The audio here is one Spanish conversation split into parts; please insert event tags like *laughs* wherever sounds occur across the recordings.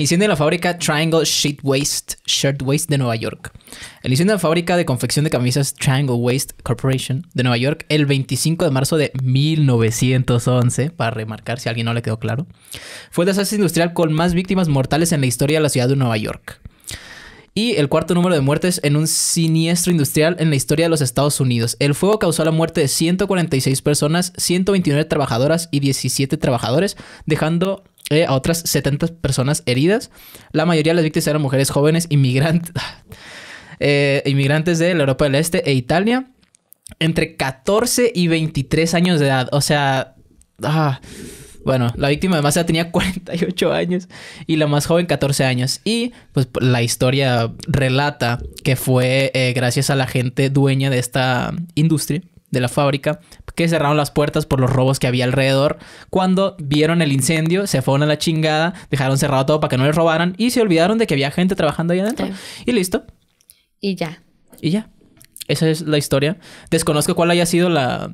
Incendio en la fábrica Triangle Sheet Waste, Shirt Waste de Nueva York. El incendio en la fábrica de confección de camisas Triangle Waste Corporation de Nueva York el 25 de marzo de 1911, para remarcar si a alguien no le quedó claro, fue el desastre industrial con más víctimas mortales en la historia de la ciudad de Nueva York. Y el cuarto número de muertes en un siniestro industrial en la historia de los Estados Unidos. El fuego causó la muerte de 146 personas, 129 trabajadoras y 17 trabajadores, dejando eh, a otras 70 personas heridas. La mayoría de las víctimas eran mujeres jóvenes inmigrantes, *laughs* eh, inmigrantes de la Europa del Este e Italia, entre 14 y 23 años de edad. O sea, ah, bueno, la víctima además ya tenía 48 años y la más joven 14 años. Y pues la historia relata que fue eh, gracias a la gente dueña de esta industria de la fábrica que cerraron las puertas por los robos que había alrededor. Cuando vieron el incendio, se fueron a la chingada, dejaron cerrado todo para que no les robaran y se olvidaron de que había gente trabajando ahí adentro. Y listo. Y ya. Y ya. Esa es la historia. Desconozco cuál haya sido la...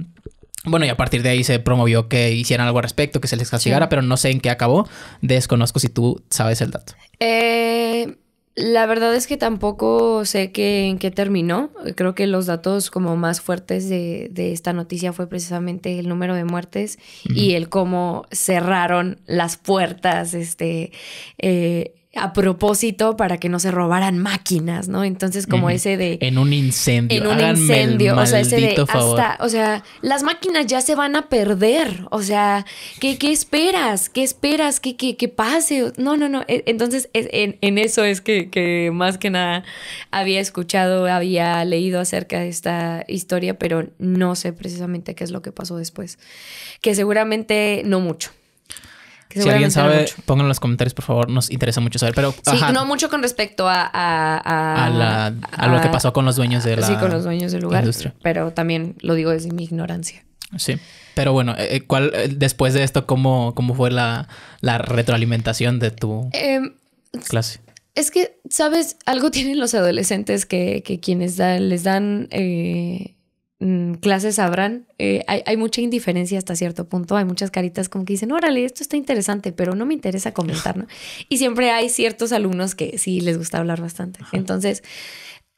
Bueno, y a partir de ahí se promovió que hicieran algo al respecto, que se les castigara, pero no sé en qué acabó. Desconozco si tú sabes el dato. Eh la verdad es que tampoco sé en qué terminó. Creo que los datos como más fuertes de, esta noticia fue precisamente el número de muertes y el cómo cerraron las puertas este, eh, a propósito para que no se robaran máquinas, ¿no? Entonces, como ese de. En un incendio. En un incendio. o sea, ese de. Hasta, o sea, las máquinas ya se van a perder. O sea, ¿qué, esperas? ¿Qué esperas? ¿Qué, qué, qué pase? No, no, no. E, entonces, en, eso es que, que, más que nada había escuchado, había leído acerca de esta historia, pero no sé precisamente qué es lo que pasó después. Que seguramente no mucho. Si alguien sabe, pongan en los comentarios, por favor. Nos interesa mucho saber. Pero, sí, no mucho con respecto a... A, lo que pasó con los dueños de la Sí, con los dueños del lugar. Pero también lo digo desde mi ignorancia. Sí. Pero bueno, eh, eh, ¿cuál, eh, después de esto, cómo, cómo fue la, retroalimentación de tu em, clase? Es que, ¿sabes? Algo *laughs* tienen los adolescentes que, quienes les dan eh, Mm, clases habrán... Eh, hay, mucha indiferencia hasta cierto punto, hay muchas caritas como que dicen, órale, esto está interesante, pero no me interesa comentar, ¿no? *laughs* Y siempre hay ciertos alumnos que sí les gusta hablar bastante. Entonces,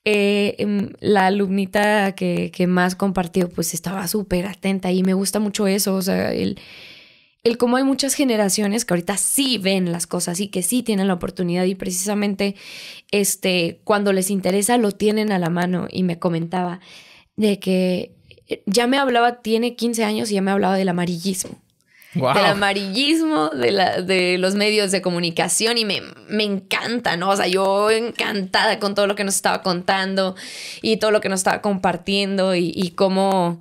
eh, em, la alumnita que, más compartió, pues estaba súper atenta y me gusta mucho eso, o sea, el, el cómo hay muchas generaciones que ahorita sí ven las cosas y que sí tienen la oportunidad y precisamente este, cuando les interesa lo tienen a la mano y me comentaba, de que eh, ya me hablaba, tiene 15 años y ya me hablaba del amarillismo. Del amarillismo de, la, de, los medios de comunicación y me, encanta, ¿no? O sea, yo encantada con todo lo que nos estaba contando y todo lo que nos estaba compartiendo y, cómo,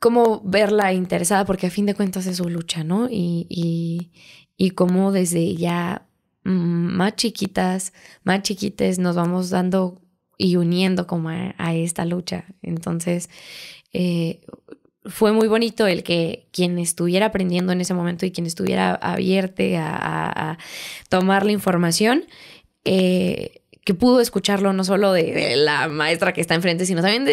cómo, verla interesada, porque a fin de cuentas es su lucha, ¿no? Y, y, y cómo desde ya mm, más chiquitas, más chiquites nos vamos dando y uniendo como a, esta lucha. Entonces, eh, fue muy bonito el que quien estuviera aprendiendo en ese momento y quien estuviera abierto a, tomar la información, eh, que pudo escucharlo no solo de, la maestra que está enfrente, sino también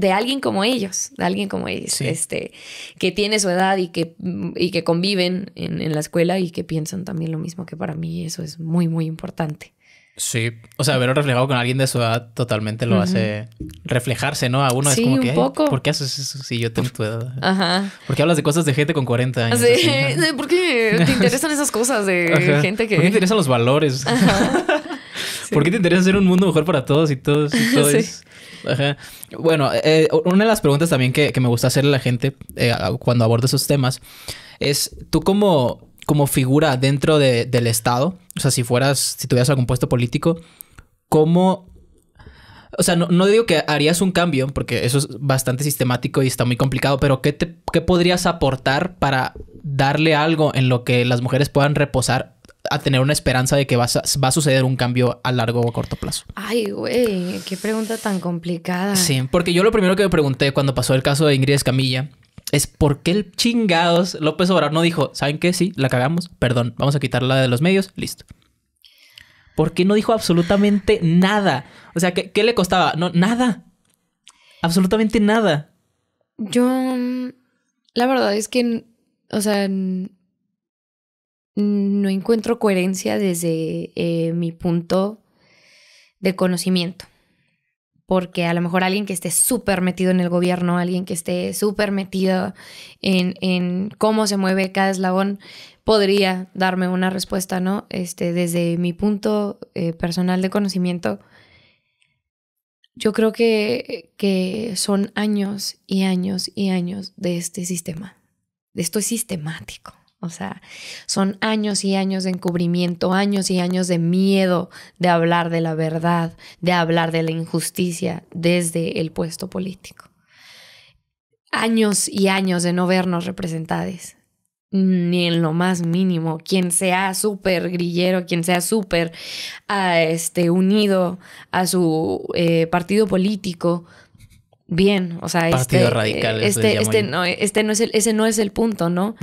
de, alguien como ellos, de alguien como ellos, este, que tiene su edad y que, y que conviven en la escuela y que piensan también lo mismo que para mí. Eso es muy, muy importante. Sí, o sea, verlo reflejado con alguien de su edad totalmente lo hace reflejarse, ¿no? A uno es como que, ¿por qué haces eso si yo tengo tu edad? Ajá. ¿Por qué hablas de cosas de gente con 40 años? Sí, *laughs* ¿por qué te *laughs* interesan esas cosas de gente que... ¿Por qué te interesan los valores? *laughs* ¿Por qué te interesa hacer un mundo mejor para todos y todos? Y todos? Sí. Ajá. Bueno, eh, eh, una de las preguntas también que, me gusta hacerle a la gente eh, cuando aborda esos temas es, tú cómo? como figura dentro del Estado, o sea, si fueras, si tuvieras algún puesto político, ¿cómo... O sea, no, digo que harías un cambio, porque eso es bastante sistemático y está muy complicado, pero ¿qué, podrías aportar para darle algo en lo que las mujeres puedan reposar a tener una esperanza de que va a, va a, suceder un cambio a largo o corto plazo? Ay, güey, qué pregunta tan complicada. Sí, porque yo lo primero que me pregunté cuando pasó el caso de Ingrid Escamilla es por qué el chingados López Obrador no dijo, ¿saben qué? Sí, la cagamos, perdón, vamos a quitarla de los medios, listo. ¿Por qué no dijo absolutamente nada? O sea, ¿qué, le costaba? No, nada. Absolutamente nada. Yo, mm, la verdad es que, o sea, no encuentro coherencia desde eh, mi punto de conocimiento porque a lo mejor alguien que esté súper metido en el gobierno, alguien que esté súper metido en, cómo se mueve cada eslabón, podría darme una respuesta, ¿no? Este, desde mi punto eh, personal de conocimiento, yo creo que, que son años y años y años de este sistema. Esto es sistemático. O sea, son años y años de encubrimiento, años y años de miedo de hablar de la verdad, de hablar de la injusticia desde el puesto político. Años y años de no vernos representados ni en lo más mínimo. Quien sea súper grillero, quien sea súper ah, este, unido a su eh, partido político, bien, o sea, Partido este, radical, este, este, no, este no es el, ese no es el punto, ¿no?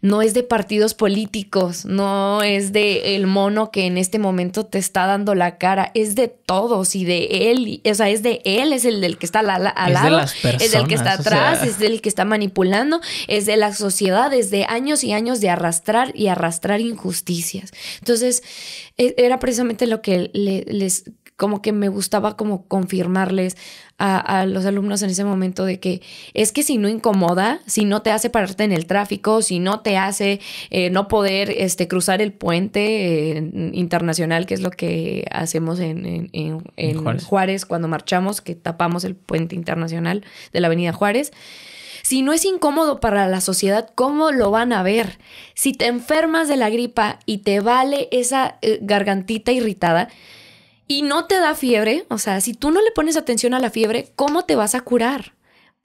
no es de partidos políticos, no es de el mono que en este momento te está dando la cara, es de todos y de él, o sea, es de él, es el del que está al, lado, es del que está atrás, es del que está manipulando, es de la sociedad, es de años y años de arrastrar y arrastrar injusticias. Entonces, e, era precisamente lo que les como que me gustaba como confirmarles a, los alumnos en ese momento de que es que si no incomoda, si no te hace pararte en el tráfico, si no te hace eh, no poder este, cruzar el puente internacional, que es lo que hacemos en, Juárez. cuando marchamos, que tapamos el puente internacional de la Avenida Juárez. Si no es incómodo para la sociedad, ¿cómo lo van a ver? Si te enfermas de la gripa y te vale esa eh, gargantita irritada, y no te da fiebre, o sea, si tú no le pones atención a la fiebre, ¿cómo te vas a curar?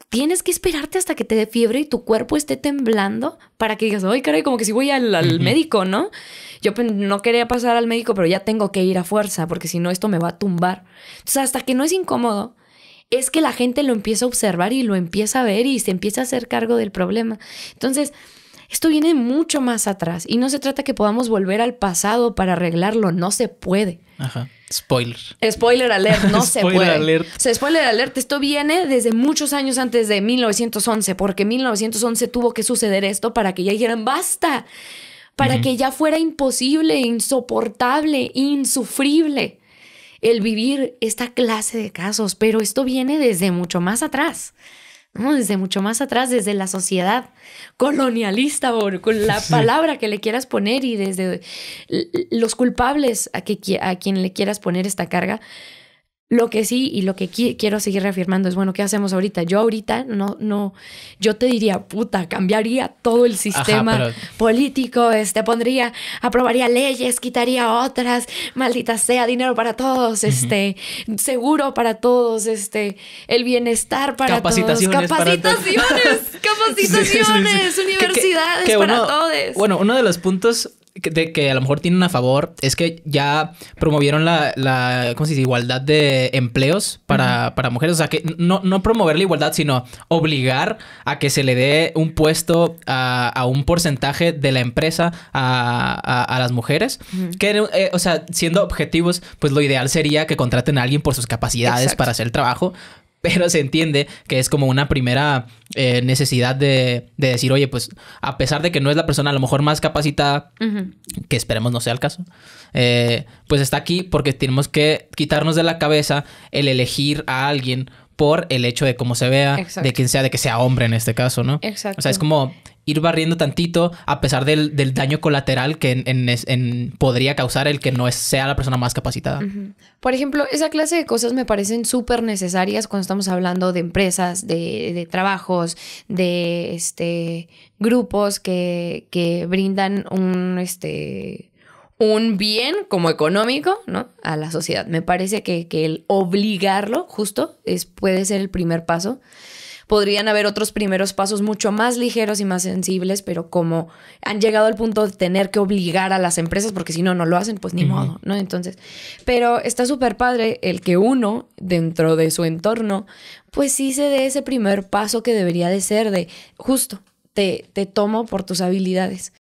Tienes que esperarte hasta que te dé fiebre y tu cuerpo esté temblando para que digas, ay, caray, como que si voy al, médico, ¿no? Yo pues, no quería pasar al médico, pero ya tengo que ir a fuerza, porque si no, esto me va a tumbar. Entonces, hasta que no es incómodo, es que la gente lo empieza a observar y lo empieza a ver y se empieza a hacer cargo del problema. Entonces, esto viene mucho más atrás y no se trata que podamos volver al pasado para arreglarlo, no se puede. Ajá. Spoiler. Spoiler alert, no *laughs* se puede. Alert. O spoiler alert, esto viene desde muchos años antes de 1911, porque 1911 tuvo que suceder esto para que ya dijeran basta, para que ya fuera imposible, insoportable, insufrible el vivir esta clase de casos, pero esto viene desde mucho más atrás. Desde mucho más atrás, desde la sociedad colonialista, con la palabra que le quieras poner y desde los culpables a quien le quieras poner esta carga. Lo que sí y lo que quiero seguir reafirmando es, bueno, ¿qué hacemos ahorita? Yo ahorita no, no, yo te diría, puta, cambiaría todo el sistema político, este, pondría, aprobaría leyes, quitaría otras, maldita sea, dinero para todos, este, seguro para todos, este, el bienestar para todos. Capacitaciones, para capacitaciones, universidades para todos. Bueno, uno de los puntos de que a lo mejor tienen a favor es que ya promovieron la, la igualdad de empleos para, mujeres. O sea, que no, promover la igualdad, sino obligar a que se le dé un puesto a, un porcentaje de la empresa a, las mujeres. Que, eh, o sea, siendo objetivos, pues lo ideal sería que contraten a alguien por sus capacidades para hacer el trabajo, pero se entiende que es como una primera eh, necesidad de, decir, oye, pues a pesar de que no es la persona a lo mejor más capacitada, que esperemos no sea el caso, eh, pues está aquí porque tenemos que quitarnos de la cabeza el elegir a alguien por el hecho de cómo se vea, de quien sea, de que sea hombre en este caso, ¿no? Exacto. O sea, es como ir barriendo tantito a pesar del, daño colateral que podría causar el que no sea la persona más capacitada. Por ejemplo, esa clase de cosas me parecen súper necesarias cuando estamos hablando de empresas, de, trabajos, de este, grupos que, brindan un... Este, un bien como económico, ¿no? A la sociedad. Me parece que, el obligarlo, justo, es, puede ser el primer paso podrían haber otros primeros pasos mucho más ligeros y más sensibles, pero como han llegado al punto de tener que obligar a las empresas, porque si no, no lo hacen, pues ni modo, ¿no? Entonces, pero está súper padre el que uno, dentro de su entorno, pues sí se dé ese primer paso que debería de ser de justo, te, te tomo por tus habilidades